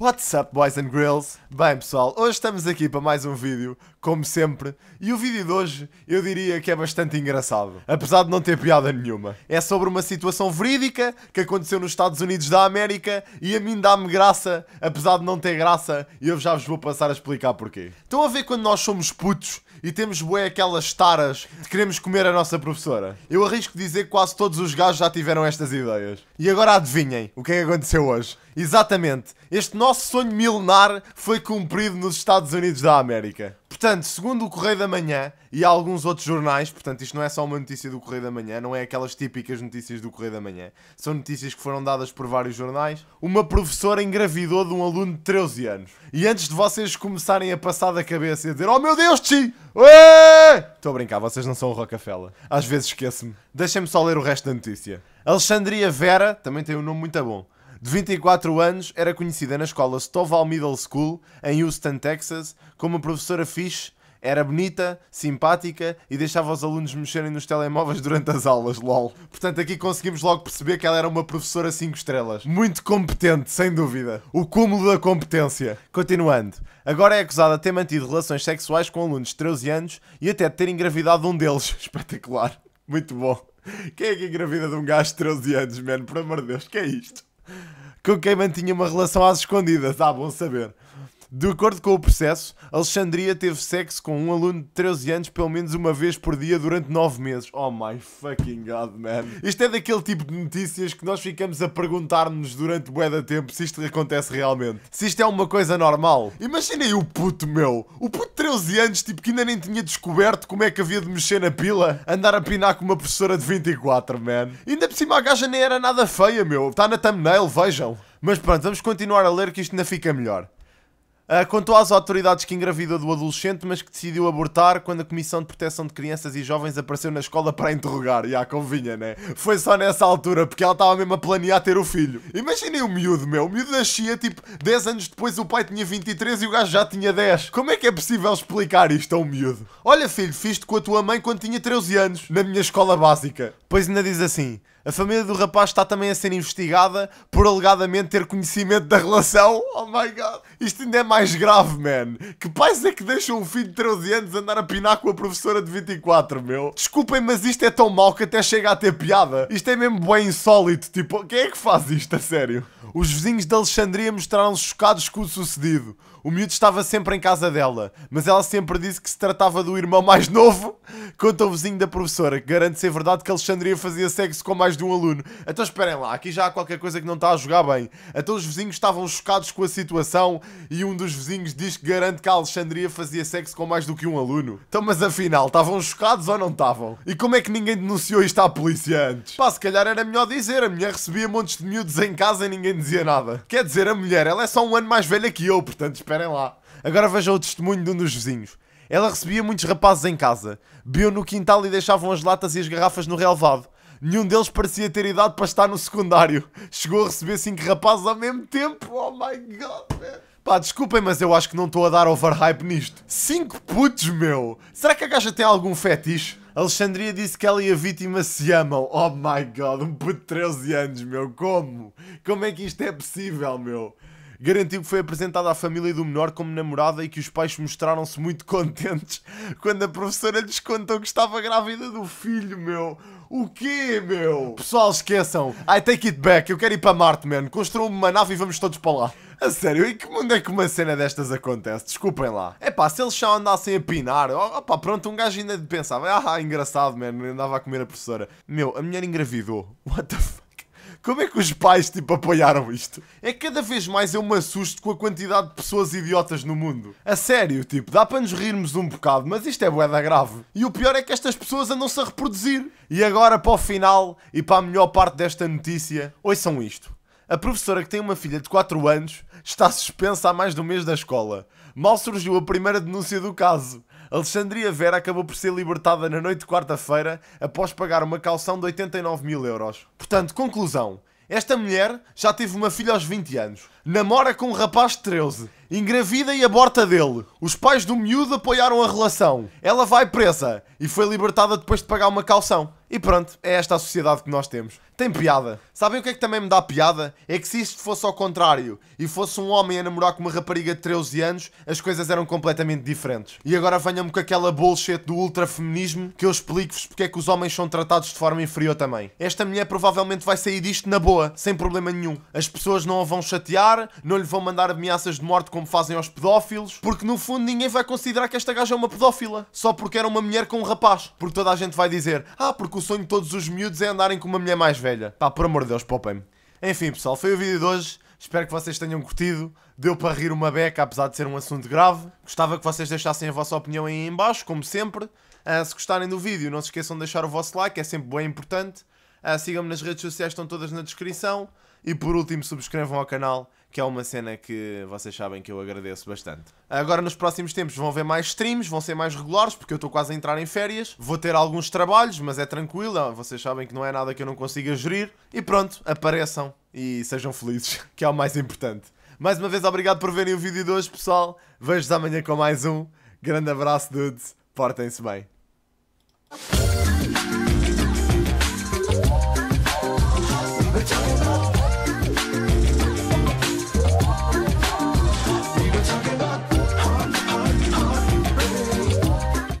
What's up, boys and grills? Bem, pessoal, hoje estamos aqui para mais um vídeo, como sempre, e o vídeo de hoje eu diria que é bastante engraçado, apesar de não ter piada nenhuma. É sobre uma situação verídica que aconteceu nos Estados Unidos da América e a mim dá-me graça, apesar de não ter graça, e eu já vos vou passar a explicar porquê. Estão a ver quando nós somos putos e temos bué aquelas taras de queremos comer a nossa professora. Eu arrisco dizer que quase todos os gajos já tiveram estas ideias. E agora adivinhem o que é que aconteceu hoje. Exatamente, este nosso sonho milenar foi cumprido nos Estados Unidos da América. Portanto, segundo o Correio da Manhã e alguns outros jornais, portanto, isto não é só uma notícia do Correio da Manhã, não é aquelas típicas notícias do Correio da Manhã, são notícias que foram dadas por vários jornais. Uma professora engravidou de um aluno de 13 anos. E antes de vocês começarem a passar da cabeça e a dizer: Oh meu Deus, ti!" Estou a brincar, vocês não são o Rockefeller. Às vezes esqueço-me. Deixem-me só ler o resto da notícia. Alexandria Vera também tem um nome muito bom de 24 anos, era conhecida na escola Stovall Middle School, em Houston, Texas, como professora fixe, era bonita, simpática e deixava os alunos mexerem nos telemóveis durante as aulas, lol. Portanto, aqui conseguimos logo perceber que ela era uma professora 5 estrelas. Muito competente, sem dúvida. O cúmulo da competência. Continuando. Agora é acusada de ter mantido relações sexuais com alunos de 13 anos e até de ter engravidado um deles. Espetacular. Muito bom. Quem é que engravida de um gajo de 13 anos, mano? Por amor de Deus, que é isto? com quem mantinha uma relação às escondidas, ah, bom saber. De acordo com o processo, Alexandria teve sexo com um aluno de 13 anos pelo menos uma vez por dia durante 9 meses. Oh my fucking god, man. Isto é daquele tipo de notícias que nós ficamos a perguntar-nos durante bué da tempo se isto acontece realmente. Se isto é uma coisa normal. Imaginem o puto meu. O puto de 13 anos, tipo, que ainda nem tinha descoberto como é que havia de mexer na pila, andar a pinar com uma professora de 24, man. E ainda por cima a gaja nem era nada feia, meu. Está na thumbnail, vejam. Mas pronto, vamos continuar a ler que isto ainda fica melhor. Uh, quanto às autoridades que engravidou do adolescente, mas que decidiu abortar quando a Comissão de Proteção de Crianças e Jovens apareceu na escola para interrogar. e Já ah, convinha, né? Foi só nessa altura, porque ela estava mesmo a planear ter o filho. Imaginem o miúdo, meu. O miúdo nascia, tipo, 10 anos depois o pai tinha 23 e o gajo já tinha 10. Como é que é possível explicar isto a um miúdo? Olha, filho, fiz-te com a tua mãe quando tinha 13 anos, na minha escola básica. Pois ainda diz assim... A família do rapaz está também a ser investigada por alegadamente ter conhecimento da relação. Oh my god, isto ainda é mais grave, man. Que pais é que deixam um filho de 13 anos andar a pinar com a professora de 24, meu? Desculpem, mas isto é tão mau que até chega a ter piada. Isto é mesmo bem insólito. Tipo, quem é que faz isto, a sério? Os vizinhos de Alexandria mostraram-se chocados com o sucedido. O miúdo estava sempre em casa dela, mas ela sempre disse que se tratava do irmão mais novo. Conta o vizinho da professora, que garante ser verdade que Alexandria fazia sexo com mais de um aluno. Então esperem lá, aqui já há qualquer coisa que não está a jogar bem. Então os vizinhos estavam chocados com a situação e um dos vizinhos diz que garante que a Alexandria fazia sexo com mais do que um aluno. Então, mas afinal, estavam chocados ou não estavam? E como é que ninguém denunciou isto à polícia antes? Pá, se calhar era melhor dizer, a mulher recebia montes de miúdos em casa e ninguém dizia nada. Quer dizer, a mulher, ela é só um ano mais velha que eu, portanto esperem lá. Agora vejam o testemunho de um dos vizinhos. Ela recebia muitos rapazes em casa, bebiam no quintal e deixavam as latas e as garrafas no relvado nenhum deles parecia ter idade para estar no secundário. Chegou a receber cinco rapazes ao mesmo tempo. Oh my god, man. Pá, desculpem, mas eu acho que não estou a dar overhype nisto. Cinco putos, meu! Será que a gaja tem algum fetiche? Alexandria disse que ela e a vítima se amam. Oh my god, um puto de 13 anos, meu. Como? Como é que isto é possível, meu? garantiu que foi apresentada à família do menor como namorada e que os pais mostraram-se muito contentes quando a professora lhes contou que estava grávida do filho, meu. O quê, meu? Pessoal, esqueçam. I take it back. Eu quero ir para Marte, man. Construam uma nave e vamos todos para lá. A sério, em que mundo é que uma cena destas acontece? Desculpem lá. É pá, se eles já andassem a pinar, oh, opá, pronto, um gajo ainda pensava, ah, engraçado, man, andava a comer a professora. Meu, a mulher engravidou. What the fuck? Como é que os pais, tipo, apoiaram isto? É que cada vez mais eu me assusto com a quantidade de pessoas idiotas no mundo. A sério, tipo, dá para nos rirmos um bocado, mas isto é boeda grave. E o pior é que estas pessoas andam-se a reproduzir. E agora, para o final e para a melhor parte desta notícia, ouçam isto. A professora que tem uma filha de 4 anos está suspensa há mais de um mês da escola. Mal surgiu a primeira denúncia do caso. Alexandria Vera acabou por ser libertada na noite de quarta-feira após pagar uma calção de 89 mil euros. Portanto, conclusão. Esta mulher já teve uma filha aos 20 anos. Namora com um rapaz de 13. Engravida e aborta dele. Os pais do miúdo apoiaram a relação. Ela vai presa e foi libertada depois de pagar uma calção. E pronto, é esta a sociedade que nós temos. Tem piada. Sabem o que é que também me dá piada? É que se isto fosse ao contrário e fosse um homem a namorar com uma rapariga de 13 anos, as coisas eram completamente diferentes. E agora venham-me com aquela bullshit do ultrafeminismo que eu explico-vos porque é que os homens são tratados de forma inferior também. Esta mulher provavelmente vai sair disto na boa, sem problema nenhum. As pessoas não a vão chatear, não lhe vão mandar ameaças de morte como fazem aos pedófilos, porque no fundo ninguém vai considerar que esta gaja é uma pedófila, só porque era uma mulher com um rapaz. Porque toda a gente vai dizer, ah, porque que o sonho de todos os miúdos é andarem com uma mulher mais velha. Pá, por amor de Deus, poupem-me. Enfim, pessoal, foi o vídeo de hoje. Espero que vocês tenham curtido. Deu para rir uma beca, apesar de ser um assunto grave. Gostava que vocês deixassem a vossa opinião aí embaixo, como sempre. Uh, se gostarem do vídeo, não se esqueçam de deixar o vosso like, é sempre bem importante. Uh, Sigam-me nas redes sociais, estão todas na descrição. E por último, subscrevam ao canal, que é uma cena que vocês sabem que eu agradeço bastante. Agora, nos próximos tempos, vão ver mais streams, vão ser mais regulares, porque eu estou quase a entrar em férias. Vou ter alguns trabalhos, mas é tranquilo, ah, vocês sabem que não é nada que eu não consiga gerir. E pronto, apareçam e sejam felizes, que é o mais importante. Mais uma vez, obrigado por verem o vídeo de hoje, pessoal. Vejo-vos amanhã com mais um. Grande abraço, dudes. Portem-se bem.